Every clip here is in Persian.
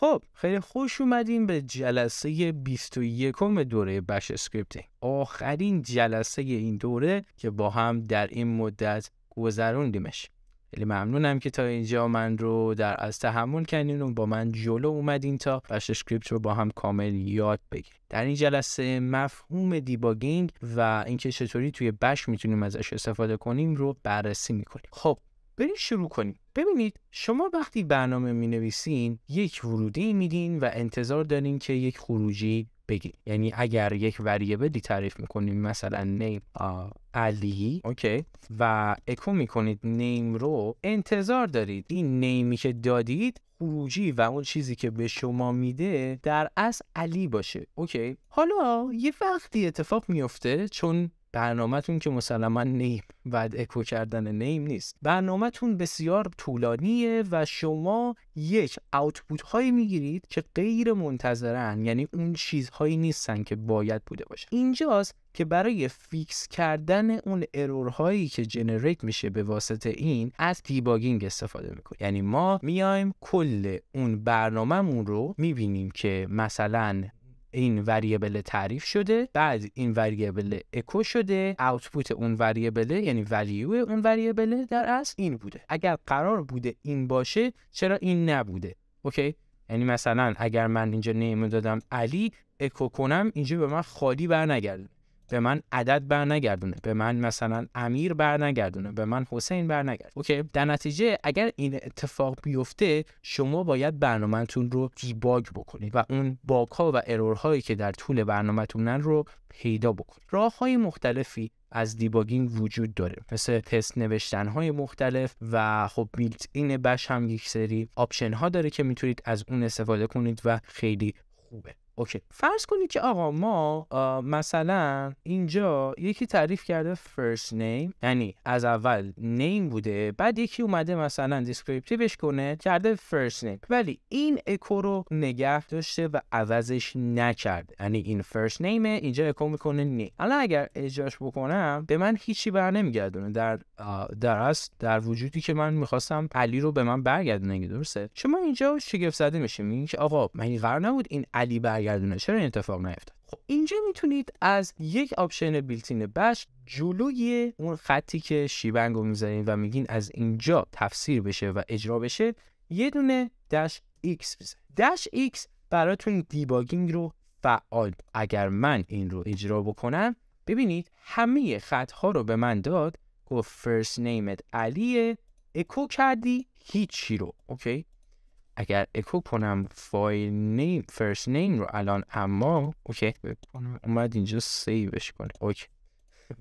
خب خیلی خوش اومدین به جلسه 21 دوره بش اسکریپتینگ آخرین جلسه این دوره که با هم در این مدت گذروندیمش خیلی ممنونم که تا اینجا من رو در از تحمل کنین و با من جلو اومدین تا بش اسکریپت رو با هم کامل یاد بگیریم در این جلسه مفهوم دیباگینگ و اینکه چطوری توی بش میتونیم ازش استفاده کنیم رو بررسی میکنیم خب بریم شروع کنیم ببینید شما وقتی برنامه می نویسین یک ورودی میدین و انتظار دارین که یک خروجی بگیر یعنی اگر یک وریبلی تعریف میکنیم مثلا نیم علی اوکی و اکو میکنید نیم رو انتظار دارید این نیمی که دادید خروجی و اون چیزی که به شما میده در اصل علی باشه اوکی حالا یه وقتی اتفاق میفته چون برنامهتون که مسلما نیم و اکو کردن نیم نیست برنامهتون بسیار طولانیه و شما یک آوتپوت هایی میگیرید که غیر منتظرن یعنی اون چیزهایی نیستن که باید بوده باشه اینجاست که برای فیکس کردن اون ارورهایی که جنریت میشه به واسطه این از دیباگینگ استفاده میکنیم یعنی ما میایم کل اون برنامهمون رو میبینیم که مثلا این وریبل تعریف شده بعد این وریبل اکو شده آوتپوت اون وریبل یعنی ولیو اون وریبل در اصل این بوده اگر قرار بوده این باشه چرا این نبوده اوکی یعنی مثلا اگر من اینجا نیم دادم علی اکو کنم اینجا به من خالی برنگرده به من عدد برنگردونه به من مثلا امیر برنگردونه به من حسین بر اوکی در نتیجه اگر این اتفاق بیفته شما باید برنامهتون رو دیباگ بکنید و اون باگ ها و ارورهایی که در طول برنامهتونن رو پیدا بکنید راه های مختلفی از دیباگینگ وجود داره مثل تست نوشتن های مختلف و خب بیلت این بش هم یک سری آپشن ها داره که میتونید از اون استفاده کنید و خیلی خوبه اوکی فرض کنید که آقا ما مثلا اینجا یکی تعریف کرده فرست نیم یعنی از اول نیم بوده بعد یکی اومده مثلا دیسکریپتیوش کنه کرده فرست نیم ولی این اکو رو نگه داشته و عوضش نکرده یعنی این فرست نیمه اینجا اکو میکنه نیم. حالا اگر اجراش بکنم به من هیچی بر نمیگردونه در در در وجودی که من میخواستم علی رو به من برگردونه درسته شما اینجا شگفت زده میشه میگین آقا من قرار نبود این علی برگرد برگردونه چرا این اتفاق نیفتاد خب اینجا میتونید از یک آپشن بیلتین بش جلوی اون خطی که شیبنگ رو میزنید و میگین از اینجا تفسیر بشه و اجرا بشه یه دونه داش X بزنید داش X براتون دیباگینگ رو فعال اگر من این رو اجرا بکنم ببینید همه خط ها رو به من داد گفت فرست نیمت علیه اکو کردی هیچی رو اوکی اگر اکو کنم فایل نیم فرست نیم رو الان اما اوکی اومد اینجا سیوش کنه اوکی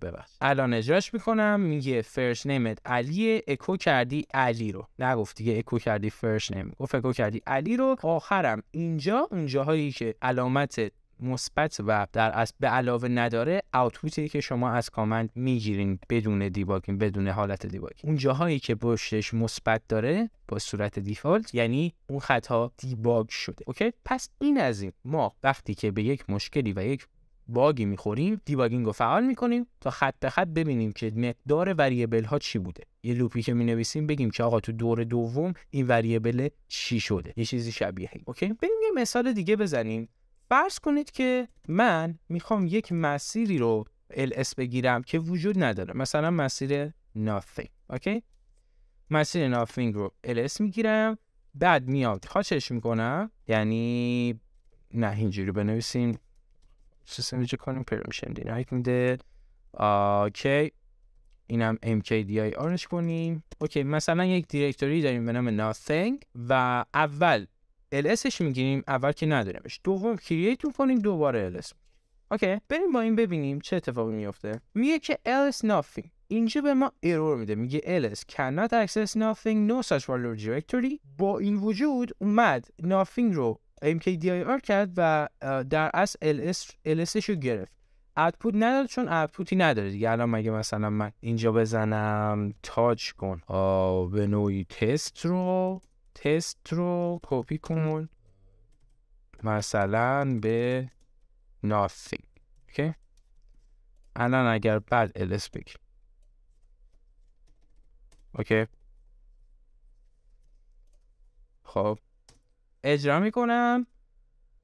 ببست. الان اجراش میکنم میگه فرش نیمت علیه اکو کردی علی رو نگفت دیگه اکو کردی فرش نیم گفت اکو کردی علی رو آخرم اینجا اونجاهایی که علامت مثبت و در از به علاوه نداره آوتپوتی که شما از کامند میگیرین بدون دیباگینگ بدون حالت دیباگین اون جاهایی که پشتش مثبت داره با صورت دیفالت یعنی اون خطا دیباگ شده اوکی پس این از این ما وقتی که به یک مشکلی و یک باگی میخوریم دیباگینگ رو فعال میکنیم تا خط به خط ببینیم که مقدار وریبل ها چی بوده یه لوپی که مینویسیم بگیم که آقا تو دور دوم این وریبل چی شده یه چیزی شبیه اوکی بریم یه مثال دیگه بزنیم فرض کنید که من میخوام یک مسیری رو LS بگیرم که وجود نداره مثلا مسیر nothing اوکی مسیر nothing رو LS میگیرم بعد میاد تاچش میکنم یعنی نه اینجوری بنویسیم سیستم چه کنیم پرمیشن دینایت میده اوکی اینم MKDI آرش کنیم اوکی مثلا یک دیرکتوری داریم به نام nothing و اول LSش میگیریم اول که نداریمش دوم کرییت میکنیم دوباره LS اوکی بریم با این ببینیم چه اتفاقی میفته میگه که ls nothing اینجا به ما ارور میده میگه ls cannot access nothing no such value directory با این وجود اومد nothing رو mkdir کرد و در اصل ls lsش رو گرفت output نداد چون outputی نداره دیگه الان مگه مثلا من اینجا بزنم تاچ کن به نوعی تست رو تست رو کپی کن مثلا به nothing اوکی الان اگر بعد ls بگی اوکی خب اجرا میکنم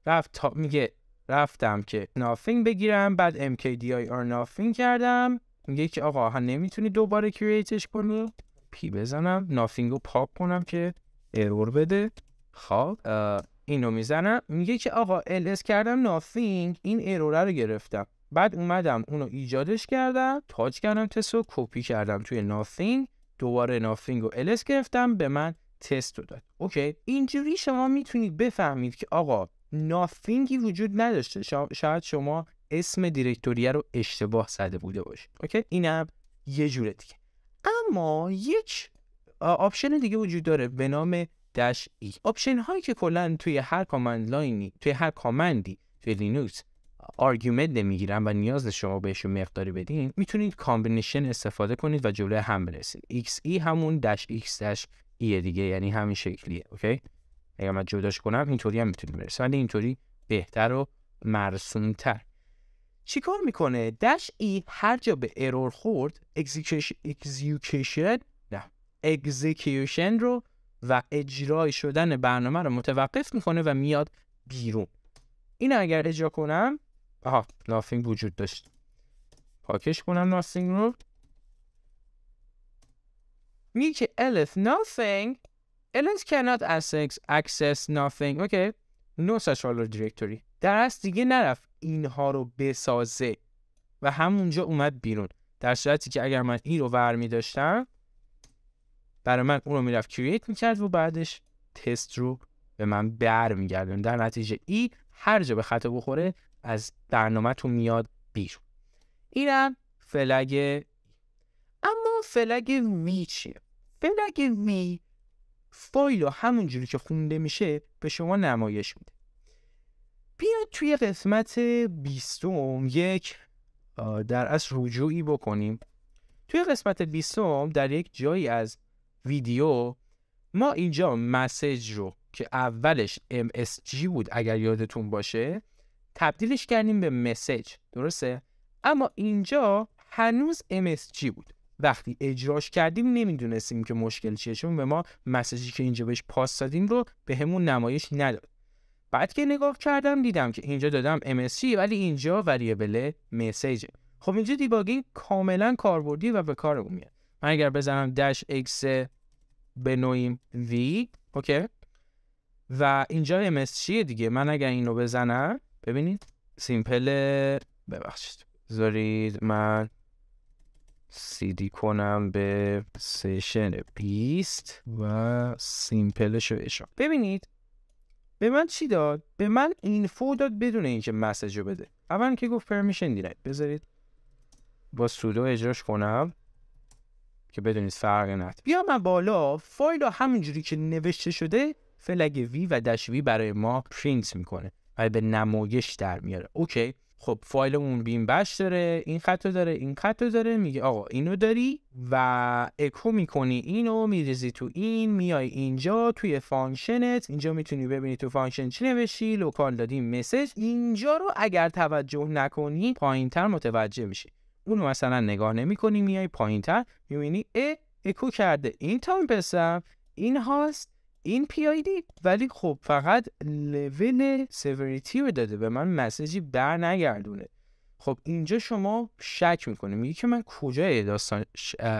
رفت تا میگه رفتم که nothing بگیرم بعد mkdir nothing کردم میگه که آقا ها نمیتونی دوباره کریتش کنی پی بزنم نافینگ رو پاک کنم که ارور بده خب اینو میزنم میگه که آقا ls کردم nothing این اروره رو گرفتم بعد اومدم اونو ایجادش کردم تاج کردم تست رو کپی کردم توی nothing دوباره nothing رو ls گرفتم به من تست رو داد اوکی اینجوری شما میتونید بفهمید که آقا نافینگی وجود نداشته شاید شما اسم دیرکتوریه رو اشتباه زده بوده باشید اوکی اینم یه جوره دیگه اما یک آپشن دیگه وجود داره به نام داش ای آپشن هایی که کلا توی هر کامند لاینی توی هر کامندی توی لینوکس آرگومنت نمیگیرن و نیاز شما بهشون مقداری بدین میتونید کامبینیشن استفاده کنید و جلوی هم برسید ایکس ای همون داش ایکس داش ای دیگه یعنی همین شکلیه اوکی اگر من جداش کنم اینطوری هم میتونیم برسیم ولی اینطوری بهتر و مرسونتر. چیکار میکنه داش ای هر جا به ارور خورد اکزیکیشن اگزیکیوشن رو و اجرای شدن برنامه رو متوقف میکنه و میاد بیرون این اگر اجرا کنم آها نافینگ وجود داشت پاکش کنم نافینگ رو میگه که elif nothing elif cannot access, access nothing اوکی okay. no such folder directory دیگه نرفت اینها رو بسازه و همونجا اومد بیرون در صورتی که اگر من این رو ور می برای من اون رو میرفت کرییت میکرد و بعدش تست رو به من بر در نتیجه ای هر جا به خطا بخوره از برنامه تو میاد بیرون اینم فلگ اما فلگ وی چیه فلگ وی فایل رو همونجوری که خونده میشه به شما نمایش میده بیاید توی قسمت بیستم یک در از رجوعی بکنیم توی قسمت بیستم در یک جایی از ویدیو ما اینجا مسج رو که اولش MSG بود اگر یادتون باشه تبدیلش کردیم به مسج درسته اما اینجا هنوز MSG بود وقتی اجراش کردیم نمیدونستیم که مشکل چیه چون به ما مسیجی که اینجا بهش پاس دادیم رو به همون نمایش نداد بعد که نگاه کردم دیدم که اینجا دادم MSG ولی اینجا وریبل مسیجه خب اینجا دیباگینگ کاملا کاربردی و به کارمون میاد من اگر بزنم دش x به بنویم V اوکی و اینجا MS چیه دیگه من اگر اینو بزنم ببینید سیمپل ببخشید بذارید من سیدی کنم به سیشن پیست و سیمپلش رو ببینید به من چی داد؟ به من اینفو داد بدون اینکه مسیج رو بده اول که گفت پرمیشن دیرد بذارید با سودو اجراش کنم که بدونید فرق بیا من بالا فایل رو همینجوری که نوشته شده فلگ وی و دش وی برای ما پرینت میکنه و به نمایش در میاره اوکی خب فایلمون بیم بش داره این خط داره این خط داره میگه آقا اینو داری و اکو میکنی اینو میریزی تو این میای اینجا توی فانکشنت اینجا میتونی ببینی تو فانکشن چی نوشتی لوکال دادی مسج اینجا رو اگر توجه نکنی پایینتر متوجه میشی اون مثلا نگاه نمیکنی میای پایین تر میبینی ا اکو کرده این تایم پسم این هاست این پی آی دی ولی خب فقط لول سیوریتی رو داده به من مسیجی بر نگردونه خب اینجا شما شک میکنه میگی که من کجا داستان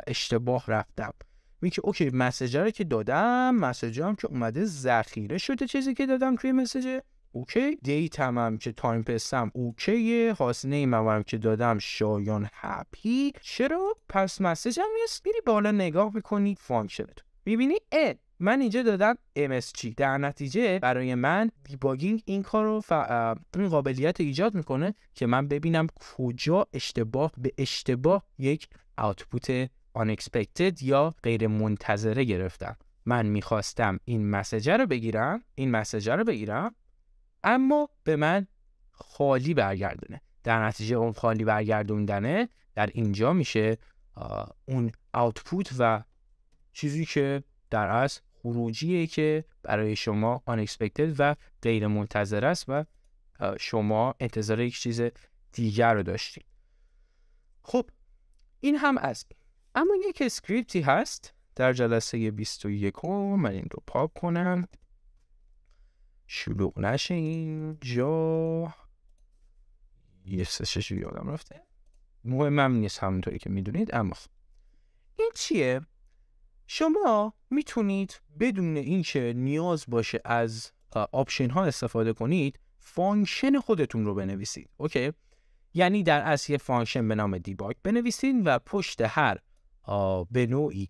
اشتباه رفتم میگی که اوکی مسیجه رو که دادم مسیجه هم که اومده ذخیره شده چیزی که دادم توی مسیجه اوکی دیت هم که تایم پستم اوکیه حاسنه نیم هم که دادم شایان هپی چرا پس مسیج هم میست میری بالا نگاه میکنی فانکشنت میبینی اه من اینجا دادم MSG در نتیجه برای من دیباگینگ این کار رو این قابلیت ایجاد میکنه که من ببینم کجا اشتباه به اشتباه یک آوتپوت unexpected یا غیر منتظره گرفتم من میخواستم این مسجه رو بگیرم این رو بگیرم اما به من خالی برگردونه در نتیجه اون خالی برگردوندنه در اینجا میشه اون آوتپوت و چیزی که در اصل خروجیه که برای شما unexpected و غیر منتظر است و شما انتظار یک چیز دیگر رو داشتید خب این هم از اما یک اسکریپتی هست در جلسه 21 من این رو پاک کنم شلوغ نشین جا یه شش یادم رفته مهمم نیست همونطوری که میدونید اما خب. این چیه؟ شما میتونید بدون اینکه نیاز باشه از آپشن ها استفاده کنید فانکشن خودتون رو بنویسید اوکی یعنی در اصل یه فانکشن به نام دیباک بنویسید و پشت هر به نوعی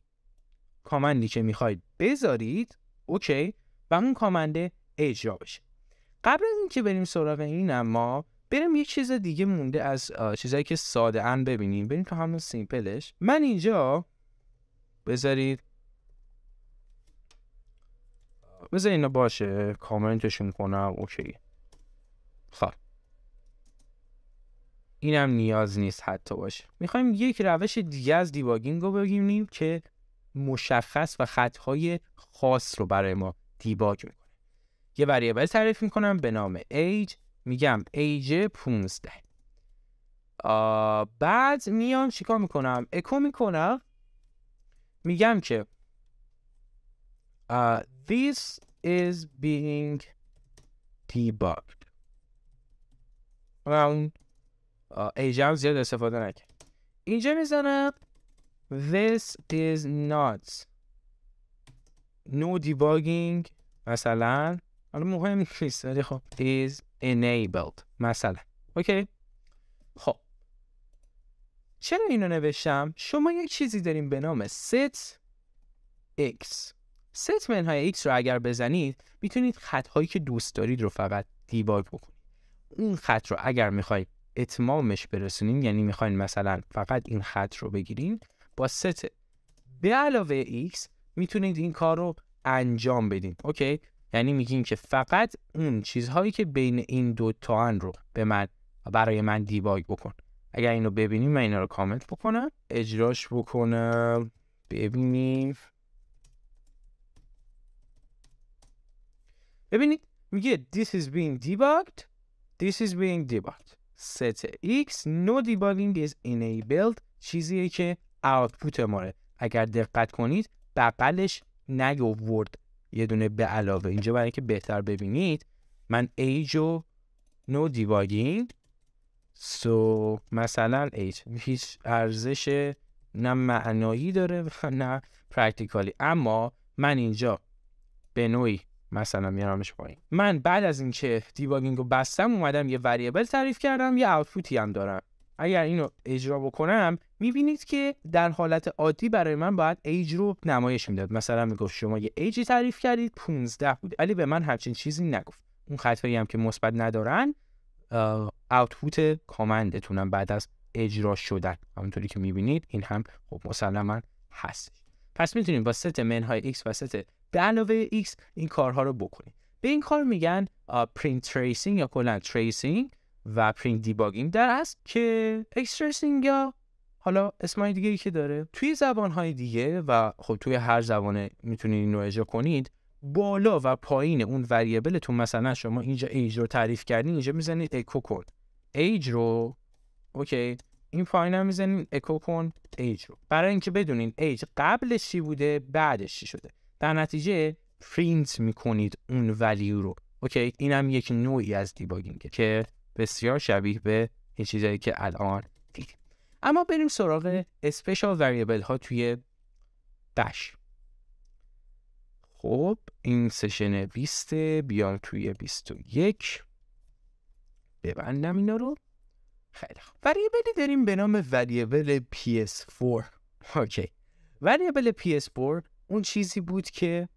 کامندی که میخواید بذارید اوکی و اون کامنده اجرا بشه قبل از اینکه بریم سراغ این اما بریم یه چیز دیگه مونده از چیزایی که ساده ان ببینیم بریم تو همون سیمپلش من اینجا بذارید بذار اینا باشه کامنتشون کنم اوکی خب اینم نیاز نیست حتی باشه میخوایم یک روش دیگه از دیباگینگ رو ببینیم که مشخص و خطهای خاص رو برای ما دیباگ یه وریبل تعریف میکنم به نام age میگم ایج 15 بعد میام چیکار میکنم اکو میکنم میگم که this is being debugged اون اون هم زیاد استفاده نکنه اینجا میزنم this is not no debugging مثلا حالا مهم نیست ولی خب is enabled مثلا اوکی خب چرا اینو نوشتم شما یک چیزی داریم به نام set x set منهای x رو اگر بزنید میتونید خط هایی که دوست دارید رو فقط دیباگ بکنید اون خط رو اگر میخواید اتمامش برسونید یعنی میخواین مثلا فقط این خط رو بگیریم با ست به علاوه x میتونید این کار رو انجام بدین اوکی یعنی میگیم که فقط اون چیزهایی که بین این دو تا رو به من برای من دیباگ بکن اگر اینو ببینیم من اینا رو کامنت بکنم اجراش بکنم ببینیم ببینید میگه this is being debugged this is being debugged set x no debugging is enabled چیزیه که output ماره اگر دقت کنید بغلش ورد یه دونه به علاوه اینجا برای اینکه بهتر ببینید من ایج و نو دیباگینگ سو مثلا ایج هیچ ارزش نه معنایی داره و نه پرکتیکالی اما من اینجا به نوعی مثلا میارمش پایین من بعد از اینکه دیباگینگ رو بستم اومدم یه وریبل تعریف کردم یه آوتپوتی هم دارم اگر اینو اجرا بکنم میبینید که در حالت عادی برای من باید ایج رو نمایش میداد مثلا میگفت شما یه ایجی تعریف کردید 15 بود ولی به من همچین چیزی نگفت اون خطایی هم که مثبت ندارن آوتپوت کامندتونم بعد از اجرا شدن همونطوری که میبینید این هم خب من هست پس میتونیم با ست منهای x و ست به علاوه x این کارها رو بکنید به این کار میگن پرینت تریسینگ یا کلا تریسینگ و پرینت دیباگینگ در است که اکسترسینگ یا حالا اسمای دیگه ای که داره توی زبانهای دیگه و خب توی هر زبانه میتونید اینو اجرا کنید بالا و پایین اون وریبلتون مثلا شما اینجا ایج رو تعریف کردین اینجا میزنید اکو کن ایج رو اوکی این پایین هم میزنید اکو کن ایج رو برای اینکه بدونین ایج قبلش چی بوده بعدش چی شده در نتیجه پرینت میکنید اون ولیو رو اوکی اینم یک نوعی از دیباگینگه که بسیار شبیه به این چیزایی که الان دیدیم اما بریم سراغ اسپیشال وریبل ها توی دش خب این سشن 20 بیان توی 21 ببندم اینا رو خیلی خوب وریبلی داریم به نام وریبل PS4 اوکی وریبل PS4 اون چیزی بود که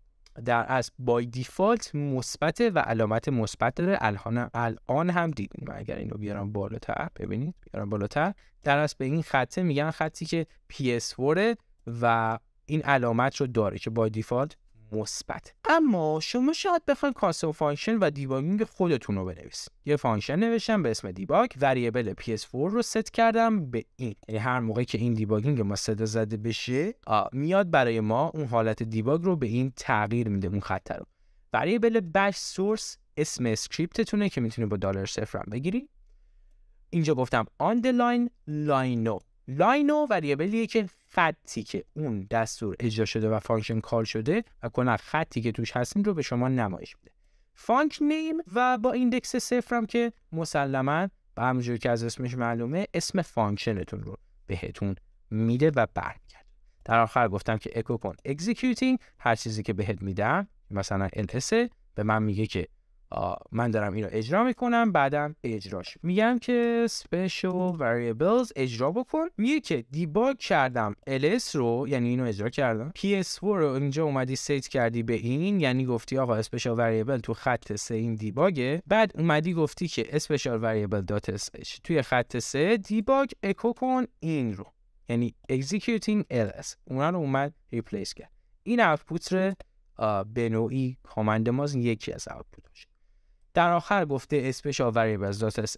در از بای دیفالت مثبت و علامت مثبت داره الان الان هم دیدین من اگر اینو بیارم بالاتر ببینید بیارم بالاتر در از به این خطه میگن خطی که PS4 و این علامت رو داره که بای دیفالت مثبت اما شما شاید بخواید کانسل فانکشن و دیباگینگ خودتون رو بنویسید یه فانکشن نوشتم به اسم دیباگ وریبل PS4 رو ست کردم به این یعنی هر موقعی که این دیباگینگ ما صدا زده بشه میاد برای ما اون حالت دیباگ رو به این تغییر میده اون خط رو وریبل بش سورس اسم اسکریپتتونه که میتونه با دلار صفرم بگیری اینجا گفتم on لاین لاین لاینو وریبلیه که خطی که اون دستور اجرا شده و فانکشن کال شده و کنه خطی که توش هستیم رو به شما نمایش میده فانک نیم و با ایندکس صفر هم که مسلما به همونجور که از اسمش معلومه اسم فانکشنتون رو بهتون میده و برمیگرده در آخر گفتم که اکو کن اگزیکیوتینگ هر چیزی که بهت میدم مثلا انتسه به من میگه که من دارم اینو اجرا میکنم بعدم اجراش میگم که special variables اجرا بکن میگه که دیباگ کردم ls رو یعنی اینو اجرا کردم ps4 رو اینجا اومدی سیت کردی به این یعنی گفتی آقا special variable تو خط سه این دیباگه بعد اومدی گفتی که special variable دات توی خط سه دیباگ اکو کن این رو یعنی executing ls اون رو اومد ریپلیس کرد این output به نوعی کامند ماز یکی از باشه در آخر گفته اسمش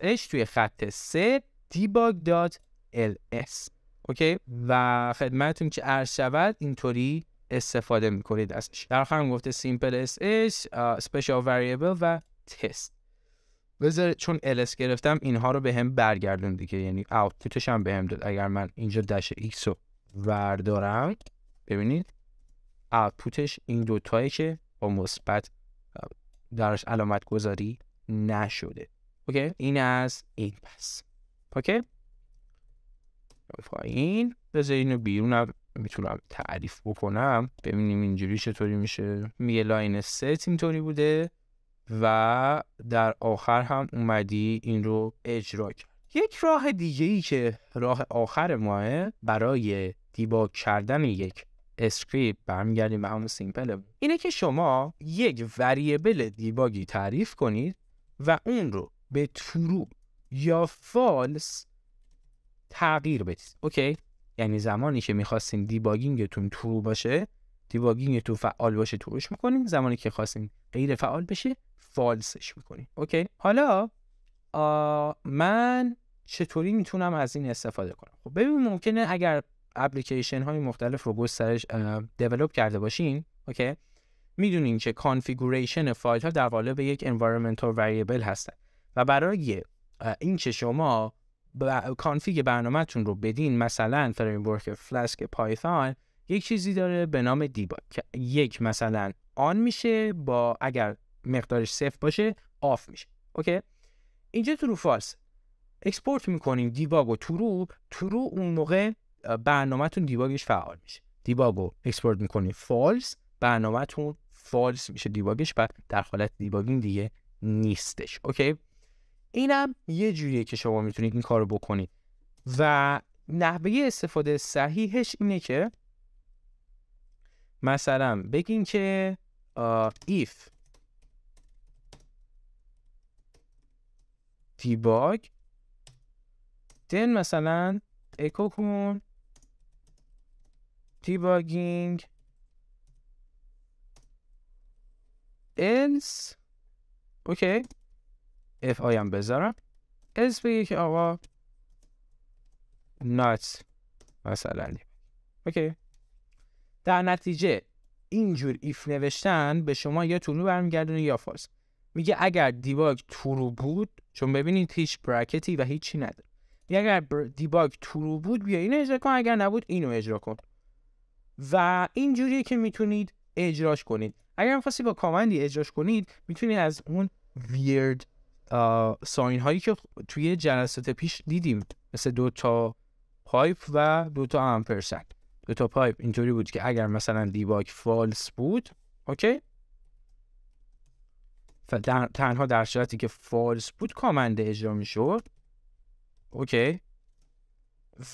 اش توی خط 3 debug.ls اوکی و خدمتتون که عرض شود اینطوری استفاده میکنید ازش در آخر گفته simple اش special variable و تست بذار چون ls گرفتم اینها رو به هم برگردون دیگه یعنی آوتپوتش هم به هم داد اگر من اینجا دش x رو وردارم ببینید آوتپوتش این دوتایی که با مثبت درش علامت گذاری نشده اوکی این از این پس اوکی پایین بذار اینو بیرونم میتونم تعریف بکنم ببینیم اینجوری چطوری میشه میگه لاین ست اینطوری بوده و در آخر هم اومدی این رو اجرا کرد یک راه دیگه ای که راه آخر ماه برای دیباک کردن یک اسکریپت برمیگردیم به همون سیمپل اینه که شما یک وریبل دیباگی تعریف کنید و اون رو به ترو یا فالس تغییر بدید اوکی یعنی زمانی که میخواستین دیباگینگتون ترو باشه دیباگینگتون فعال باشه تروش میکنین زمانی که خواستین غیر فعال بشه فالسش میکنین اوکی حالا من چطوری میتونم از این استفاده کنم خب ببین ممکنه اگر اپلیکیشن های مختلف رو گسترش دیولوب کرده باشین اوکی میدونین که کانفیگوریشن فایل ها در قالب یک environmental وریبل هستن و برای این که شما کانفیگ برنامهتون رو بدین مثلا فریمورک ورک فلاسک پایتون یک چیزی داره به نام دیبا که یک مثلا آن میشه با اگر مقدارش صفر باشه آف میشه اوکی اینجا رو فالس اکسپورت میکنیم دیباگ و ترو ترو اون موقع برنامهتون دیباگش فعال میشه رو اکسپورت میکنی فالس برنامهتون فالس میشه دیباگش و در حالت دیباگین دیگه نیستش اوکی اینم یه جوریه که شما میتونید این کارو بکنید و نحوه استفاده صحیحش اینه که مثلا بگین که if debug then مثلا اکو کن debugging انس اوکی اف آیم بذارم اس بگه که آقا نات مثلا اوکی در نتیجه اینجور ایف نوشتن به شما یا تونو برمیگردونه یا فالس میگه اگر دیباگ ترو بود چون ببینید هیچ براکتی و هیچی نداره اگر دیباگ ترو بود بیا اینو اجرا کن اگر نبود اینو اجرا کن و این جوریه که میتونید اجراش کنید اگر میخواستی با کامندی اجراش کنید میتونید از اون ویرد ساین هایی که توی جلسات پیش دیدیم مثل دو تا پایپ و دو تا دوتا دو تا پایپ اینطوری بود که اگر مثلا دیباگ فالس بود اوکی و تنها در صورتی که فالس بود کامند اجرا میشد اوکی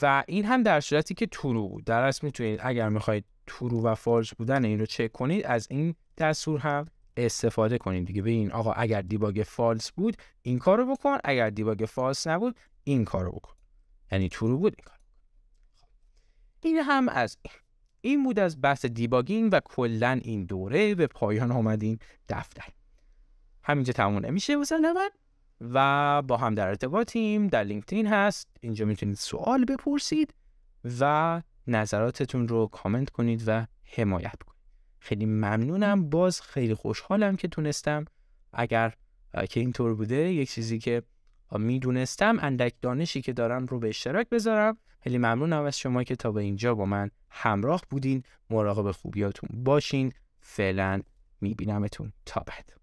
و این هم در صورتی که تورو بود در اصل میتونید اگر میخواید تورو و فالس بودن این رو چک کنید از این دستور هم استفاده کنید دیگه به این آقا اگر دیباگ فالس بود این کارو بکن اگر دیباگ فالس نبود این کارو بکن یعنی تورو بود این کار این هم از این این بود از بحث دیباگینگ و کلا این دوره به پایان آمدیم دفتر همینجا تموم نمیشه واسه نبر و با هم در ارتباطیم در لینکدین هست اینجا میتونید سوال بپرسید و نظراتتون رو کامنت کنید و حمایت کنید خیلی ممنونم باز خیلی خوشحالم که تونستم اگر که اینطور بوده یک چیزی که میدونستم اندک دانشی که دارم رو به اشتراک بذارم خیلی ممنونم از شما که تا به اینجا با من همراه بودین مراقب خوبیاتون باشین فعلا میبینمتون تا بعد